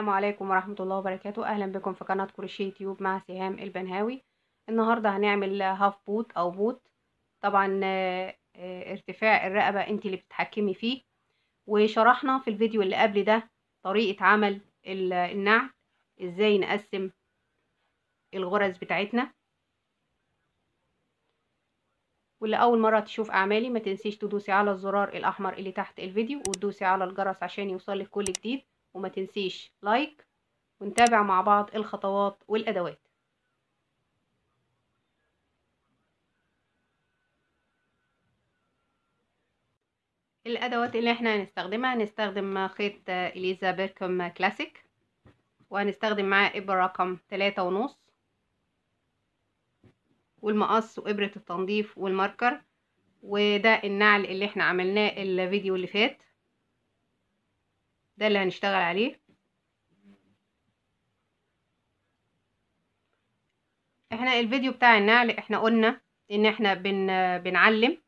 السلام عليكم ورحمة الله وبركاته أهلا بكم في قناة كروشيه تيوب مع سهام البنهاوي النهاردة هنعمل هاف بوت أو بوت طبعا آه، آه، ارتفاع الرقبة انت اللي بتتحكمي فيه وشرحنا في الفيديو اللي قبل ده طريقة عمل النعل ازاي نقسم الغرز بتاعتنا واللي اول مره تشوف اعمالي ما تنسيش تدوسي على الزرار الاحمر اللي تحت الفيديو وتدوسي على الجرس عشان يوصلك كل جديد وما تنسيش لايك ونتابع مع بعض الخطوات والأدوات الأدوات اللي احنا هنستخدمها هنستخدم خيط إليزا بيركم كلاسيك وهنستخدم معاه إبرة رقم تلاتة ونص والمقص وإبرة التنظيف والماركر وده النعل اللي احنا عملناه الفيديو اللي فات ده اللي هنشتغل عليه احنا الفيديو بتاع النعل احنا قلنا ان احنا بن بنعلم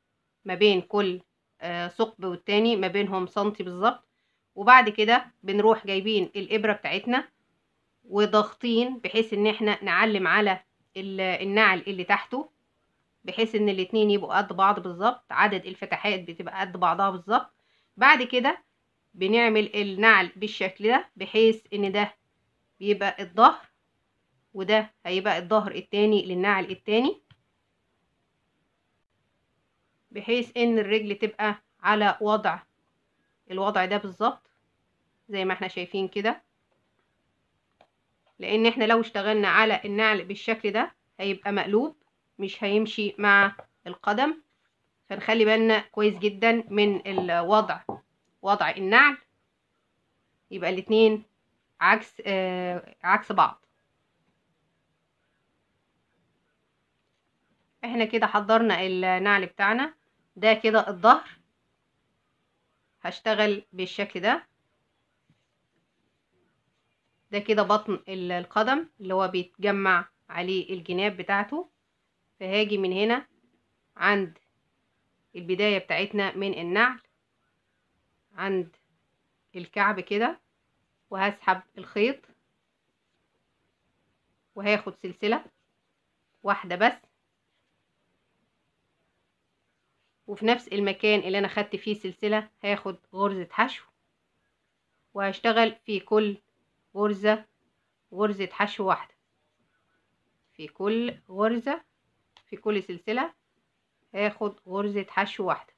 ما بين كل آه، ثقب والتاني ما بينهم سنتي بالظبط وبعد كده بنروح جايبين الابره بتاعتنا وضاغطين بحيث ان احنا نعلم على النعل اللي تحته بحيث ان الاتنين يبقوا قد بعض بالظبط عدد الفتحات بتبقى قد بعضها بالظبط بعد كده بنعمل النعل بالشكل ده بحيث ان ده بيبقى الظهر وده هيبقى الظهر التاني للنعل التاني بحيث ان الرجل تبقى على وضع الوضع ده بالظبط زي ما احنا شايفين كده لان احنا لو اشتغلنا على النعل بالشكل ده هيبقى مقلوب مش هيمشي مع القدم فنخلي بالنا كويس جدا من الوضع وضع النعل يبقى الاتنين عكس آه عكس بعض احنا كده حضرنا النعل بتاعنا ده كده الظهر هشتغل بالشكل ده ده كده بطن القدم اللي هو بيتجمع عليه الجناب بتاعته فهاجي من هنا عند البداية بتاعتنا من النعل عند الكعب كده وهسحب الخيط وهاخد سلسلة واحدة بس وفي نفس المكان اللي انا خدت فيه سلسلة هاخد غرزة حشو وهشتغل في كل غرزة غرزة حشو واحدة في كل غرزة في كل سلسلة هاخد غرزة حشو واحدة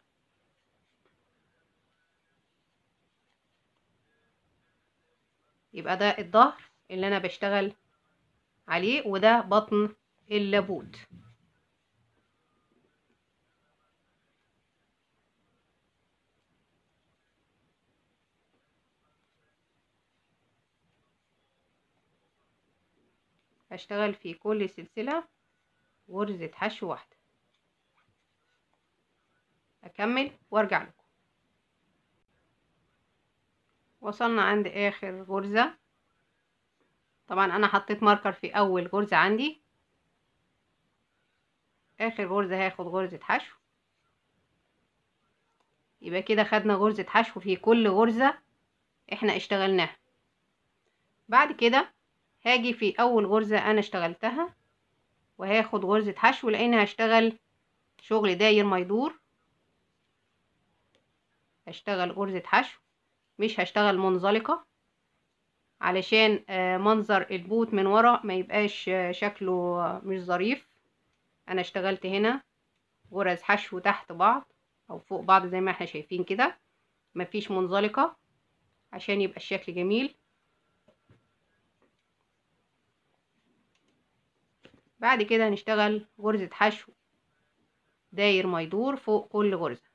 يبقى ده الظهر اللي انا بشتغل عليه وده بطن اللابوت هشتغل في كل سلسلة غرزة حشو واحدة اكمل وارجع لكم وصلنا عند اخر غرزة طبعا انا حطيت ماركر في اول غرزة عندي اخر غرزة هاخد غرزة حشو يبقى كده خدنا غرزة حشو في كل غرزة احنا اشتغلناها بعد كده هاجي في اول غرزة انا اشتغلتها وهاخد غرزة حشو لان هشتغل شغل داير ما يدور هشتغل غرزة حشو مش هشتغل منزلقة علشان آه، منظر البوت من ورا ما يبقاش آه، شكله مش ظريف انا اشتغلت هنا غرز حشو تحت بعض او فوق بعض زي ما احنا شايفين كده مفيش منزلقة عشان يبقى الشكل جميل بعد كده هنشتغل غرزة حشو داير ما يدور فوق كل غرزة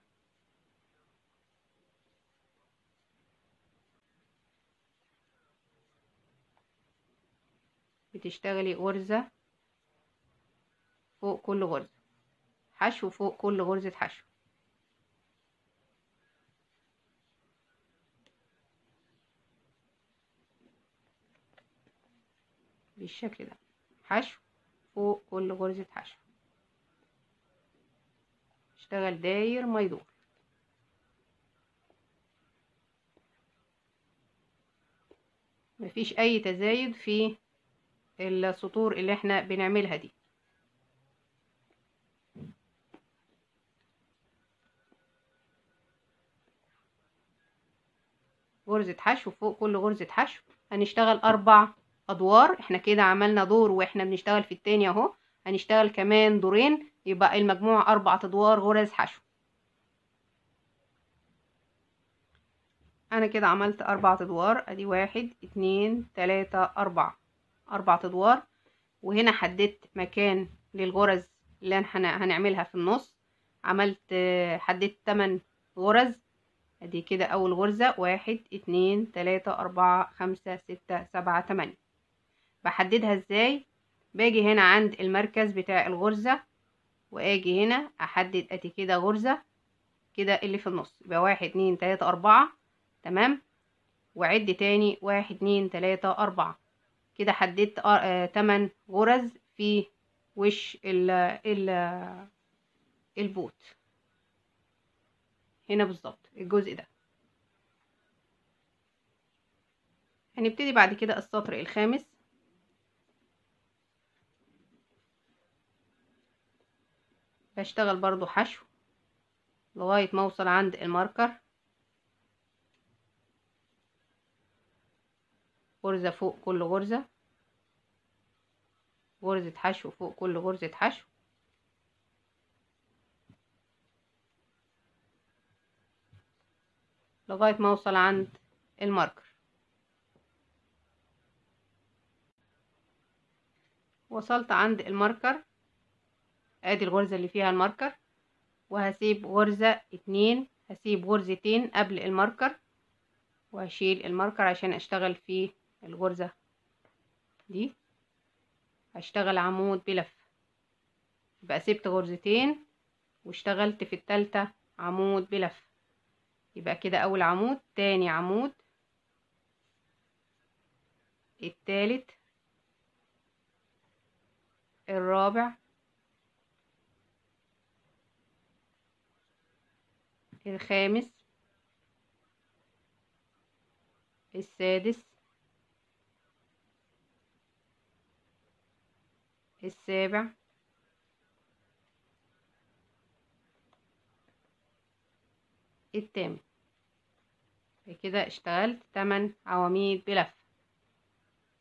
بتشتغلي غرزة فوق كل غرزة حشو فوق كل غرزة حشو بالشكل ده حشو فوق كل غرزة حشو اشتغل داير ما يدور مفيش اي تزايد في السطور اللي احنا بنعملها دي غرزة حشو فوق كل غرزة حشو هنشتغل اربع ادوار احنا كده عملنا دور واحنا بنشتغل في التاني اهو هنشتغل كمان دورين يبقى المجموع اربع ادوار غرز حشو انا كده عملت اربع ادوار ادي واحد اتنين تلاتة اربعة اربع ادوار وهنا حددت مكان للغرز اللي هنعملها في النص عملت حددت تمن غرز ادي كده اول غرزة واحد اتنين تلاتة اربعة خمسة ستة سبعة تمانية بحددها ازاي باجي هنا عند المركز بتاع الغرزة واجي هنا احدد ادي كده غرزة كده اللي في النص يبقى واحد اتنين تلاتة اربعة تمام وعد تاني واحد اتنين تلاتة اربعة كده حددت 8 آه، غرز في وش ال ال البوت هنا بالظبط الجزء ده هنبتدي بعد كده السطر الخامس بشتغل برضو حشو لغاية ما اوصل عند الماركر غرزة فوق كل غرزة غرزة حشو فوق كل غرزة حشو لغاية ما اوصل عند الماركر وصلت عند الماركر ادي الغرزة اللي فيها الماركر وهسيب غرزة اتنين هسيب غرزتين قبل الماركر وهشيل الماركر عشان اشتغل فيه الغرزة دي هشتغل عمود بلف يبقى سبت غرزتين واشتغلت في التالتة عمود بلف يبقى كده اول عمود تاني عمود التالت الرابع الخامس السادس السابع الثامن كده اشتغلت 8 عواميد بلف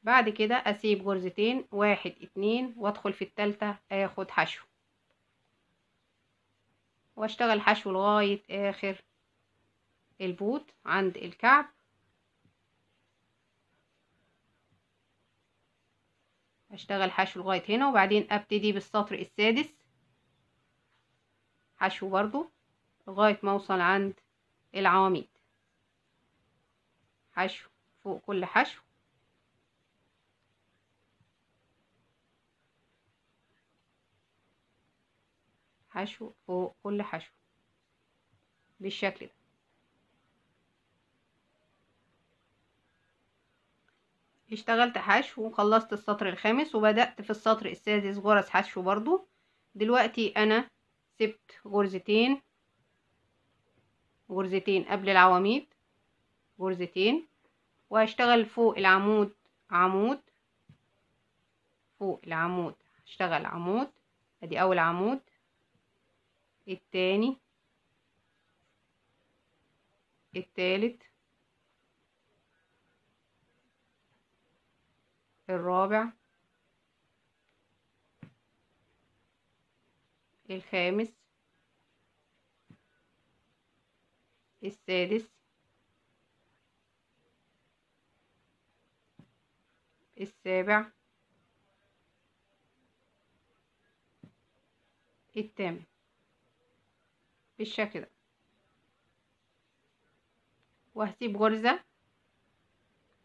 بعد كده اسيب غرزتين واحد اتنين وادخل في التالتة اخد حشو واشتغل حشو لغاية اخر البوت عند الكعب اشتغل حشو لغايه هنا وبعدين ابتدي بالسطر السادس حشو برضو لغايه ما اوصل عند العواميد حشو فوق كل حشو حشو فوق كل حشو بالشكل ده اشتغلت حشو وخلصت السطر الخامس وبدأت في السطر السادس غرز حشو برضو دلوقتي انا سبت غرزتين غرزتين قبل العواميد غرزتين وهشتغل فوق العمود عمود فوق العمود اشتغل عمود ادي اول عمود الثاني الثالث الرابع الخامس السادس السابع الثامن بالشكل ده وهسيب غرزة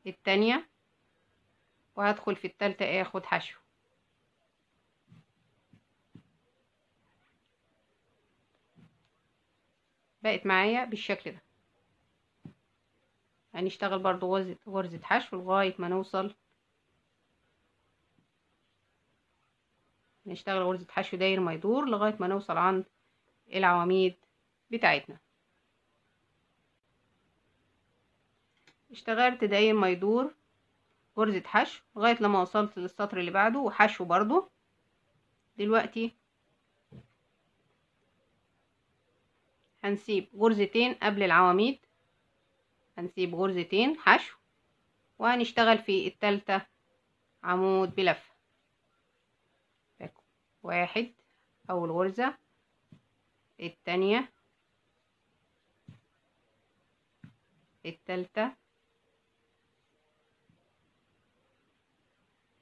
الثانيه وهدخل في التالتة إيه، اخد حشو بقت معايا بالشكل ده هنشتغل يعني برضو غرزة, غرزة حشو لغاية ما نوصل نشتغل غرزة حشو داير ما يدور لغاية ما نوصل عند العواميد بتاعتنا اشتغلت داير ما يدور غرزة حشو لغاية لما وصلت للسطر اللي بعده وحشو برضو دلوقتي هنسيب غرزتين قبل العواميد هنسيب غرزتين حشو وهنشتغل في التالتة عمود بلفة واحد أول غرزة التانية التالتة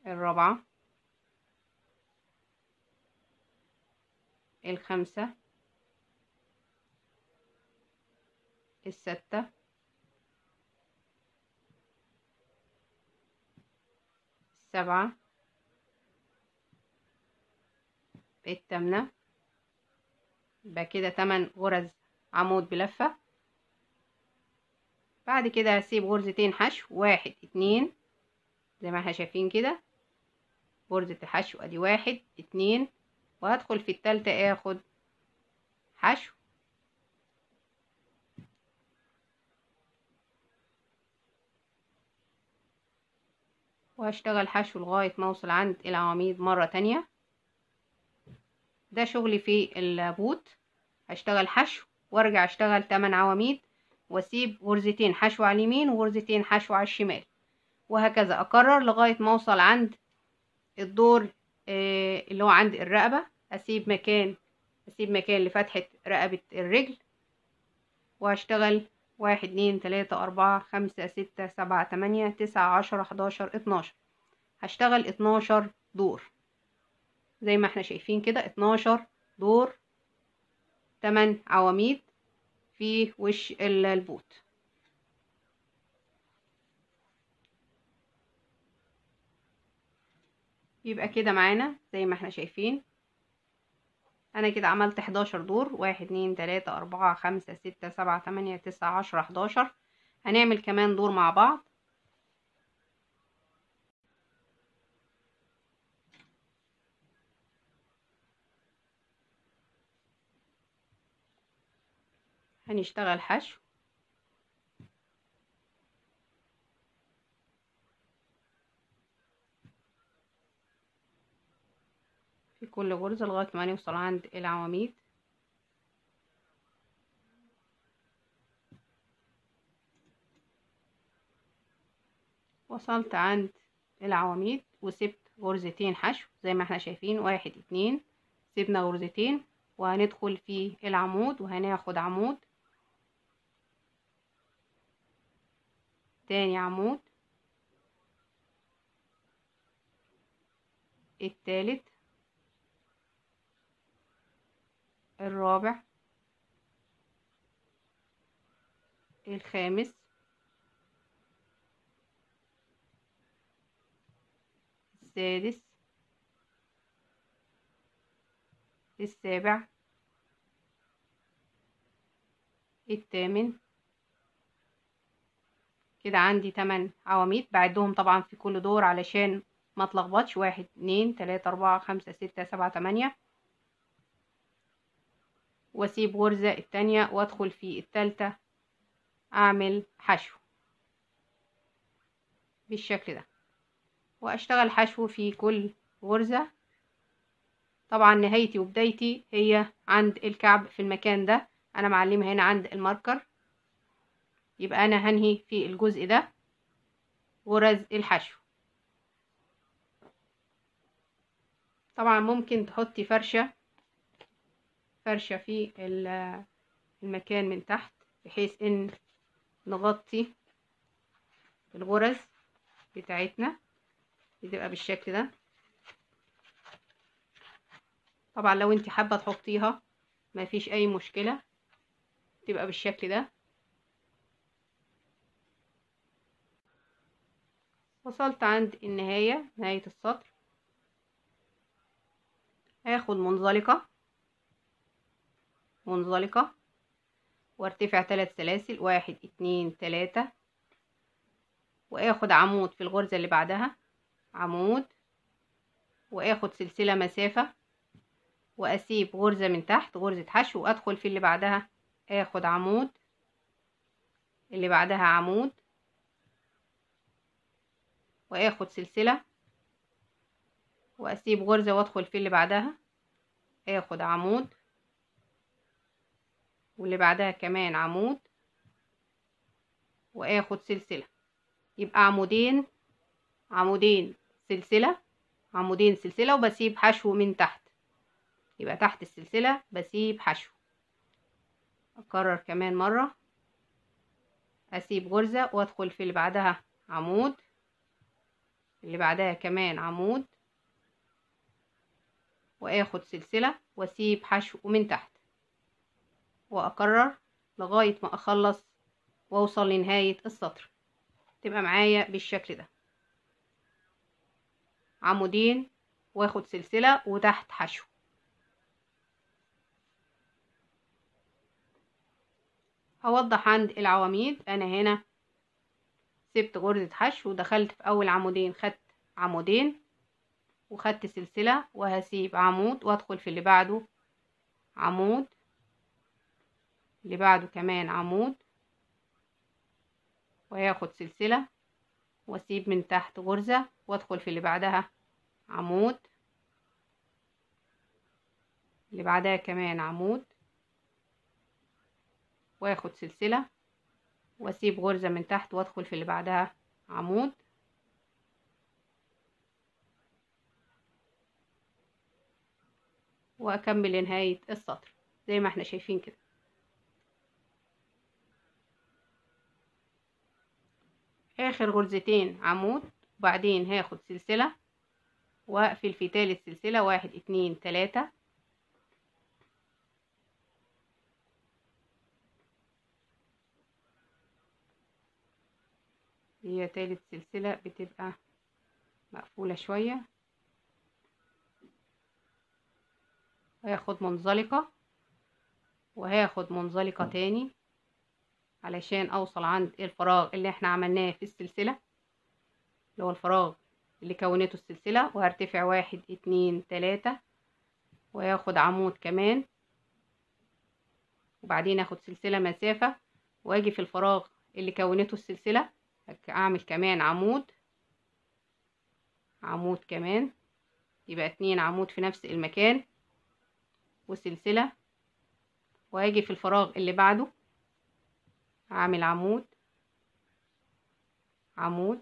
الرابعة الخامسة الستة السبعة التامنة يبقى كده تمن غرز عمود بلفة بعد كده هسيب غرزتين حشو واحد اتنين زي ما احنا شايفين كده غرزة الحشو ادي واحد اتنين وهدخل في التالتة اخد حشو وهشتغل حشو لغاية ما اوصل عند العواميد مرة تانية ده شغلي في البوت هشتغل حشو وارجع اشتغل تمن عواميد واسيب غرزتين حشو على اليمين وغرزتين حشو على الشمال وهكذا اكرر لغاية ما اوصل عند الدور آه، اللي هو عند الرقبة أسيب مكان أسيب مكان لفتحة رقبة الرجل وهشتغل واحد اتنين تلاتة أربعة خمسة ستة سبعة تمانية تسعة عشرة حداشر اتناشر هشتغل اتناشر دور زي ما احنا شايفين كده اتناشر دور تمن عواميد في وش البوت يبقى كده معانا زي ما احنا شايفين انا كده عملت 11 دور واحد اتنين تلاتة اربعة خمسة ستة سبعة تمانية تسعة عشرة 11 هنعمل كمان دور مع بعض هنشتغل حشو كل غرزة لغاية ما نوصل عند العواميد وصلت عند العواميد وسبت غرزتين حشو زي ما احنا شايفين واحد اتنين سيبنا غرزتين وهندخل في العمود وهناخد عمود تاني عمود التالت الرابع الخامس السادس السابع الثامن كده عندي 8 عواميد بعدهم طبعا في كل دور علشان ما تلخبطش واحد اتنين تلاتة اربعة خمسة ستة سبعة تمانية واسيب غرزة التانية وادخل في التالتة اعمل حشو بالشكل ده واشتغل حشو في كل غرزة طبعا نهايتي وبدايتي هي عند الكعب في المكان ده انا معلمها هنا عند الماركر يبقى انا هنهي في الجزء ده غرز الحشو طبعا ممكن تحطي فرشة فرشة في المكان من تحت بحيث ان نغطي الغرز بتاعتنا بتبقى بالشكل ده طبعا لو انت حابة تحطيها مفيش اي مشكلة تبقى بالشكل ده وصلت عند النهاية نهاية السطر هاخد منزلقة منزلقة وارتفع ثلاث سلاسل واحد اتنين تلاتة واخد عمود في الغرزة اللي بعدها عمود واخد سلسلة مسافة واسيب غرزة من تحت غرزة حشو وادخل في اللي بعدها اخد عمود اللي بعدها عمود واخد سلسلة واسيب غرزة وادخل في اللي بعدها اخد عمود واللي بعدها كمان عمود واخد سلسله يبقى عمودين عمودين سلسله عمودين سلسله وبسيب حشو من تحت يبقى تحت السلسله بسيب حشو اكرر كمان مره اسيب غرزه وادخل في اللي بعدها عمود اللي بعدها كمان عمود واخد سلسله واسيب حشو من تحت واكرر لغايه ما اخلص واوصل لنهايه السطر تبقى معايا بالشكل ده عمودين واخد سلسله وتحت حشو هوضح عند العواميد انا هنا سبت غرزة حشو ودخلت في اول عمودين خدت عمودين وخدت سلسلة وهسيب عمود وادخل في اللي بعده عمود اللي بعده كمان عمود وهاخد سلسلة واسيب من تحت غرزة وادخل في اللي بعدها عمود اللي بعدها كمان عمود واخد سلسلة واسيب غرزة من تحت وادخل في اللي بعدها عمود واكمل نهاية السطر زي ما احنا شايفين كده اخر غرزتين عمود وبعدين هاخد سلسلة واقفل في تالت سلسلة واحد اتنين تلاتة هي تالت سلسلة بتبقى مقفولة شوية هاخد منزلقة وهاخد منزلقة تاني علشان اوصل عند الفراغ اللي احنا عملناه في السلسلة اللي هو الفراغ اللي كونته السلسلة وهرتفع واحد اتنين تلاتة وياخد عمود كمان وبعدين اخد سلسلة مسافة واجي في الفراغ اللي كونته السلسلة اعمل كمان عمود عمود كمان يبقى اتنين عمود في نفس المكان وسلسلة واجي في الفراغ اللي بعده هعمل عمود عمود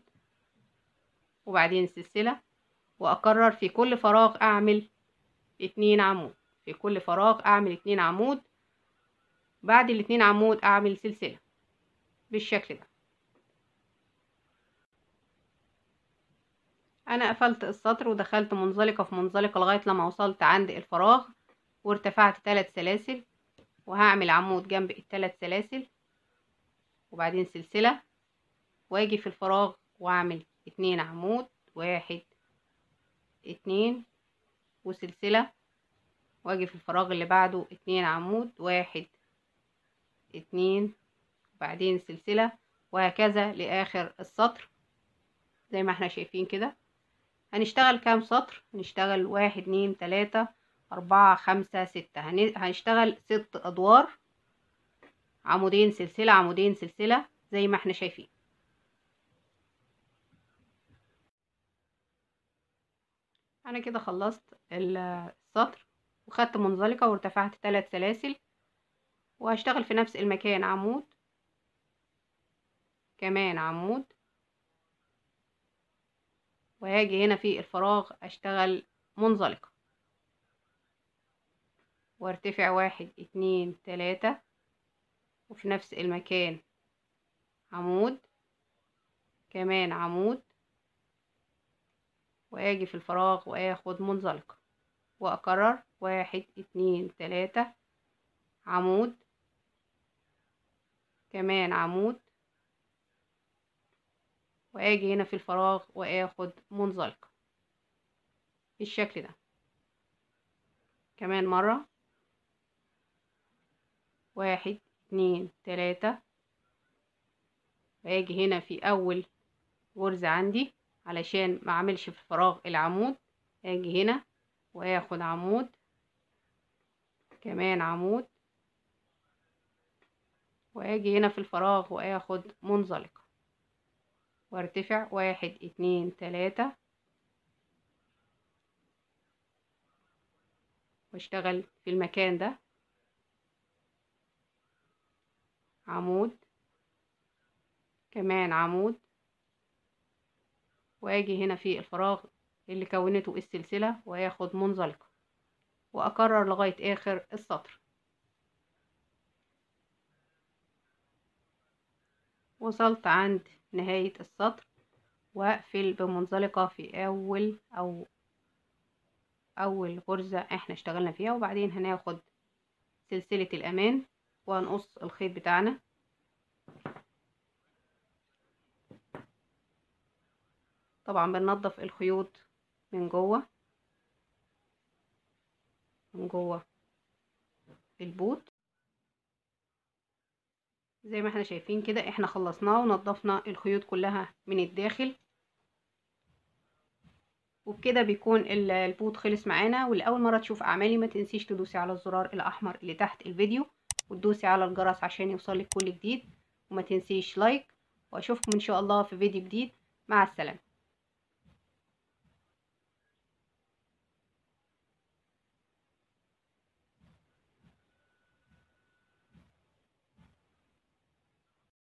وبعدين سلسلة واكرر في كل فراغ اعمل اتنين عمود في كل فراغ اعمل اتنين عمود بعد الاتنين عمود اعمل سلسلة بالشكل ده انا قفلت السطر ودخلت منزلقة في منزلقة لغاية لما وصلت عند الفراغ وارتفعت ثلاث سلاسل وهعمل عمود جنب الثلاث سلاسل وبعدين سلسلة واجي في الفراغ واعمل اتنين عمود واحد اتنين وسلسلة واجي في الفراغ اللي بعده اتنين عمود واحد اتنين وبعدين سلسلة وهكذا لآخر السطر زي ما احنا شايفين كده هنشتغل كام سطر هنشتغل واحد اتنين تلاتة أربعة خمسة ستة هنشتغل ست أدوار عمودين سلسلة عمودين سلسلة زي ما احنا شايفين انا كده خلصت السطر وخدت منزلقة وارتفعت ثلاث سلاسل وهشتغل في نفس المكان عمود كمان عمود وهاجي هنا في الفراغ اشتغل منزلقة وارتفع واحد اتنين تلاتة وفي نفس المكان عمود كمان عمود واجي في الفراغ واخد منزلقة واكرر واحد اتنين تلاتة عمود كمان عمود واجي هنا في الفراغ واخد منزلقة بالشكل ده كمان مرة واحد اتنين تلاتة واجي هنا في اول غرزة عندي علشان ما اعملش في الفراغ العمود اجي هنا واخد عمود كمان عمود واجي هنا في الفراغ واخد منزلقة وارتفع واحد اتنين تلاتة واشتغل في المكان ده عمود كمان عمود واجي هنا في الفراغ اللي كونته السلسلة واخد منزلقة واكرر لغاية اخر السطر وصلت عند نهاية السطر واقفل بمنزلقة في اول او اول غرزة احنا اشتغلنا فيها وبعدين هناخد سلسلة الامان وهنقص الخيط بتاعنا طبعا بننظف الخيوط من جوه من جوه البوت زي ما احنا شايفين كده احنا خلصناه ونظفنا الخيوط كلها من الداخل وبكده بيكون البوت خلص معانا ولاول مره تشوف اعمالي ما تنسيش تدوسي على الزرار الاحمر اللي تحت الفيديو وتدوسي على الجرس عشان يوصلك كل جديد وما تنسيش لايك واشوفكم ان شاء الله في فيديو جديد مع السلامه